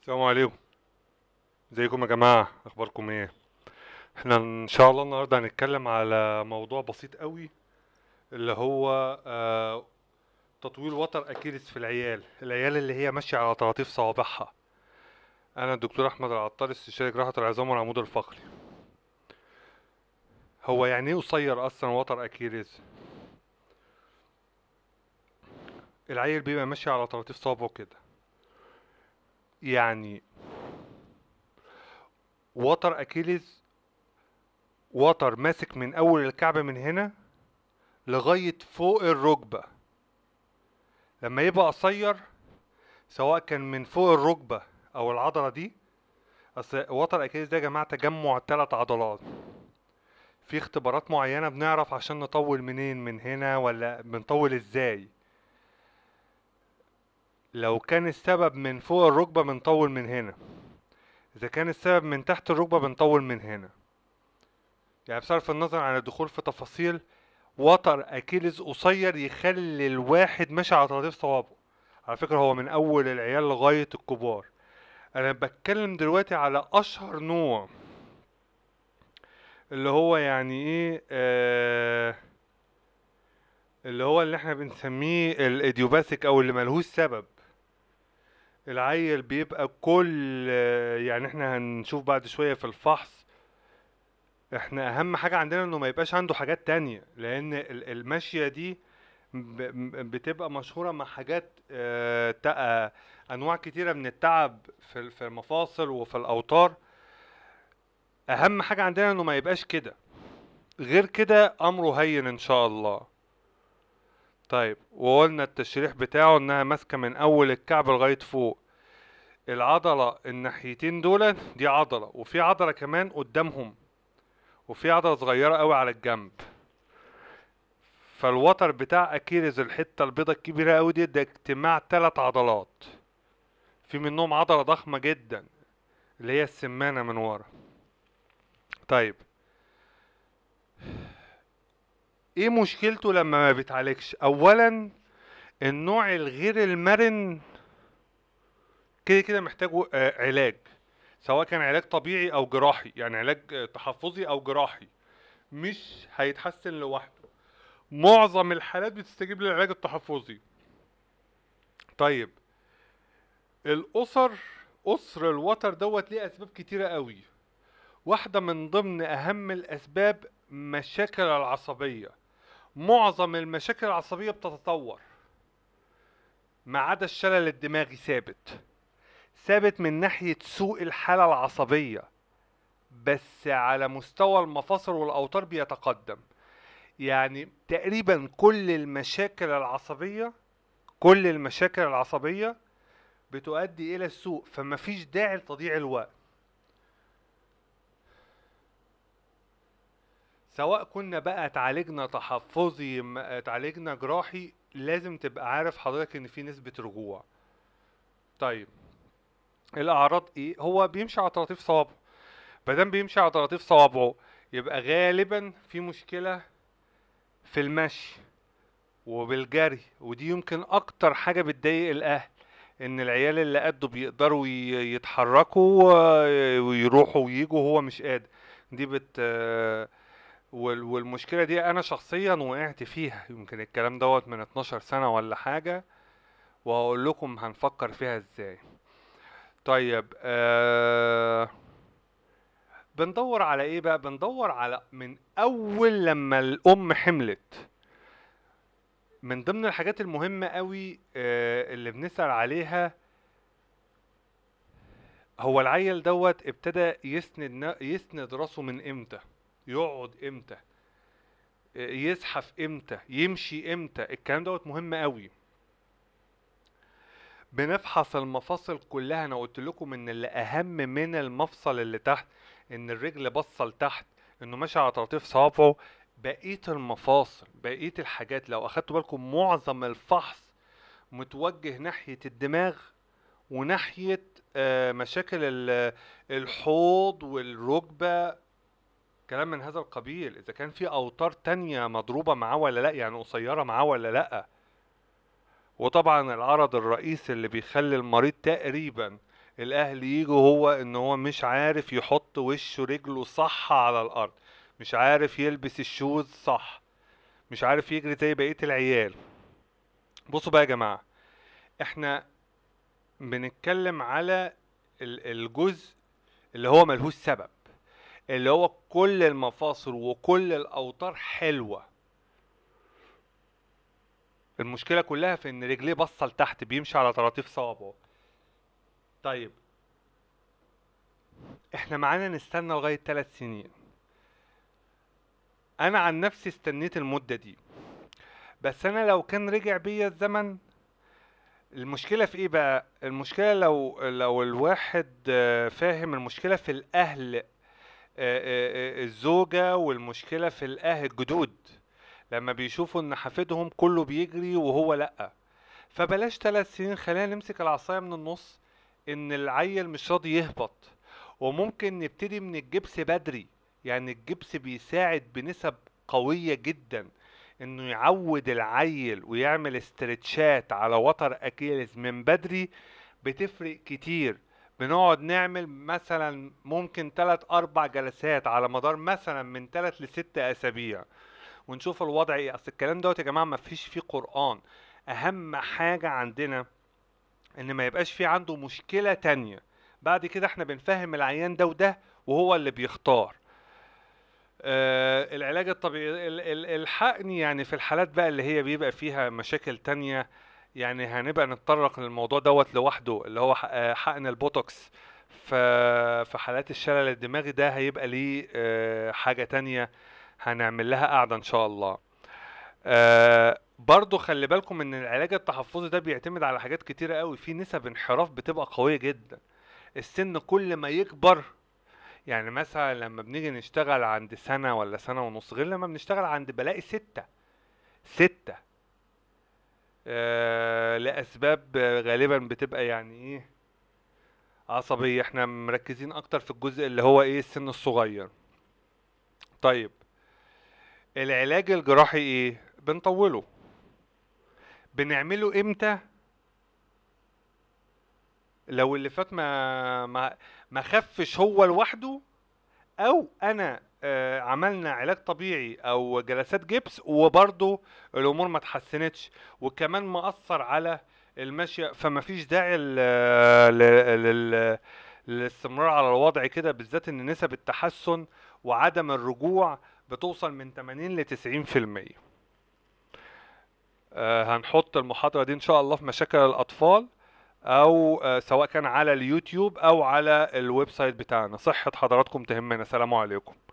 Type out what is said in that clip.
السلام عليكم ازيكم يا جماعه اخباركم ايه احنا ان شاء الله النهارده هنتكلم على موضوع بسيط قوي اللي هو آه تطويل وتر اكيلس في العيال العيال اللي هي ماشيه على طراطيف صوابعها انا الدكتور احمد العطار استشاري جراحه العظام والعمود الفقري هو يعني ايه قصير اصلا وتر اكيلس العيل بيبقى ماشي على طراطيف صوابعه كده يعني وتر اكيليز وتر ماسك من اول الكعبة من هنا لغاية فوق الركبة لما يبقى قصير سواء كان من فوق الركبة او العضلة دي اصل وتر اكيليز ده يا جماعة تجمع تلات عضلات في اختبارات معينة بنعرف عشان نطول منين من هنا ولا بنطول ازاي لو كان السبب من فوق الركبة بنطول من هنا إذا كان السبب من تحت الركبة بنطول من هنا يعني بصرف النظر عن الدخول في تفاصيل وتر أكيلز قصير يخلي الواحد ماشي على طراطيف صوابه على فكرة هو من أول العيال لغاية الكبار أنا بتكلم دلوقتي على أشهر نوع اللي هو يعني إيه آه اللي هو اللي احنا بنسميه الإديوباثيك أو اللي ملهوش سبب العيل بيبقى كل يعني احنا هنشوف بعد شوية في الفحص احنا اهم حاجة عندنا انه ما يبقاش عنده حاجات تانية لان الماشية دي بتبقى مشهورة مع حاجات اه انواع كتيرة من التعب في المفاصل وفي الاوتار اهم حاجة عندنا انه ما يبقاش كده غير كده امره هين ان شاء الله طيب وقلنا التشريح بتاعه انها ماسكه من اول الكعب لغايه فوق العضله الناحيتين دول دي عضله وفي عضله كمان قدامهم وفي عضله صغيره قوي على الجنب فالوتر بتاع اكيليز الحته البيضه الكبيره قوي دي ده اجتماع تلات عضلات في منهم عضله ضخمه جدا اللي هي السمانه من ورا طيب ايه مشكلته لما ما بيتعالجش اولا النوع الغير المرن كده كده محتاجه آه، علاج سواء كان علاج طبيعي او جراحي يعني علاج تحفظي او جراحي مش هيتحسن لوحده معظم الحالات بتستجيب للعلاج التحفظي طيب الاسر اسر الوتر دوت ليه اسباب كتيره قوي واحده من ضمن اهم الاسباب مشاكل العصبيه معظم المشاكل العصبية بتتطور ما عدا الشلل الدماغي ثابت ثابت من ناحية سوء الحالة العصبية بس على مستوى المفاصل والأوتار بيتقدم يعني تقريبا كل المشاكل العصبية كل المشاكل العصبية بتؤدي إلى السوء فمفيش داعي لتضييع الوقت سواء كنا بقى تعالجنا تحفظي تعالجنا جراحي لازم تبقى عارف حضرتك ان في نسبة رجوع طيب الاعراض ايه هو بيمشي على طراطيف صوابعه مادام بيمشي على طراطيف صوابعه يبقى غالبا في مشكلة في المشي وبالجري ودي يمكن اكتر حاجة بتضايق الاهل ان العيال اللي قده بيقدروا يتحركوا آه، ويروحوا ويجوا وهو مش قادر دي بت والمشكله دي انا شخصيا وقعت فيها يمكن الكلام دوت من 12 سنه ولا حاجه وهقول لكم هنفكر فيها ازاي طيب آه بندور على ايه بقى بندور على من اول لما الام حملت من ضمن الحاجات المهمه قوي آه اللي بنسال عليها هو العيل دوت ابتدى يسند يسند راسه من امتى يقعد امتى يزحف امتى يمشي امتى الكلام دوت مهم قوي بنفحص المفاصل كلها انا قلت لكم ان اللي اهم من المفصل اللي تحت ان الرجل بصل لتحت انه ماشي على طراطيف صوابعه بقيه المفاصل بقيه الحاجات لو اخدتوا بالكم معظم الفحص متوجه ناحيه الدماغ وناحيه آه، مشاكل الحوض والركبه كلام من هذا القبيل اذا كان في اوتار تانية مضروبه معاه ولا لا يعني قصيره معاه ولا لا وطبعا العرض الرئيسي اللي بيخلي المريض تقريبا الاهل يجوا هو ان هو مش عارف يحط وشه رجله صح على الارض مش عارف يلبس الشوز صح مش عارف يجري زي بقيه العيال بصوا بقى يا جماعه احنا بنتكلم على الجزء اللي هو ملهوش سبب اللي هو كل المفاصل وكل الاوتار حلوه المشكله كلها في ان رجليه باصه لتحت بيمشي على طراطيف صوابعه طيب احنا معانا نستنى لغايه ثلاث سنين انا عن نفسي استنيت المده دي بس انا لو كان رجع بيا الزمن المشكله في ايه بقى المشكله لو لو الواحد آه، فاهم المشكله في الاهل آه، آه، آه، الزوجة والمشكلة في الأهل الجدود لما بيشوفوا إن حفيدهم كله بيجري وهو لأ فبلاش ثلاث سنين خلينا نمسك العصاية من النص إن العيل مش راضي يهبط وممكن نبتدي من الجبس بدري يعني الجبس بيساعد بنسب قوية جدا انه يعود العيل ويعمل استرتشات على وتر اكيلز من بدري بتفرق كتير بنقعد نعمل مثلا ممكن تلات اربع جلسات على مدار مثلا من تلات لست اسابيع ونشوف الوضع ايه اصل الكلام دوت يا جماعه ما فيش فيه قران اهم حاجه عندنا ان ما يبقاش في عنده مشكله تانية بعد كده احنا بنفهم العيان ده وده وهو اللي بيختار آه العلاج الطبيعي الحقني يعني في الحالات بقى اللي هي بيبقى فيها مشاكل تانية يعني هنبقى نتطرق للموضوع دوت لوحده اللي هو آه، حقن البوتوكس في في حالات الشلل الدماغي ده هيبقى ليه آه، حاجه تانية هنعمل لها قاعده ان شاء الله آه، برضو خلي بالكم ان العلاج التحفظي ده بيعتمد على حاجات كتيره قوي في نسب انحراف بتبقى قويه جدا السن كل ما يكبر يعني مثلا لما بنيجي نشتغل عند سنة ولا سنة ونص غير لما بنشتغل عند بلاقي ستة ستة آه، لاسباب غالبا بتبقى يعني ايه عصبيه احنا مركزين اكتر في الجزء اللي هو ايه السن الصغير طيب العلاج الجراحي ايه بنطوله بنعمله امتى لو اللي فات ما ما ما خفش هو لوحده او انا آه، عملنا علاج طبيعي او جلسات جبس وبرضه الامور ما اتحسنتش وكمان مأثر على المشية فما فيش داعي للاستمرار على الوضع كده بالذات ان نسب التحسن وعدم الرجوع بتوصل من 80 ل 90% آه، هنحط المحاضرة دي ان شاء الله في مشاكل الاطفال او آه، سواء كان على اليوتيوب او على الويب سايت بتاعنا صحه حضراتكم تهمنا سلام عليكم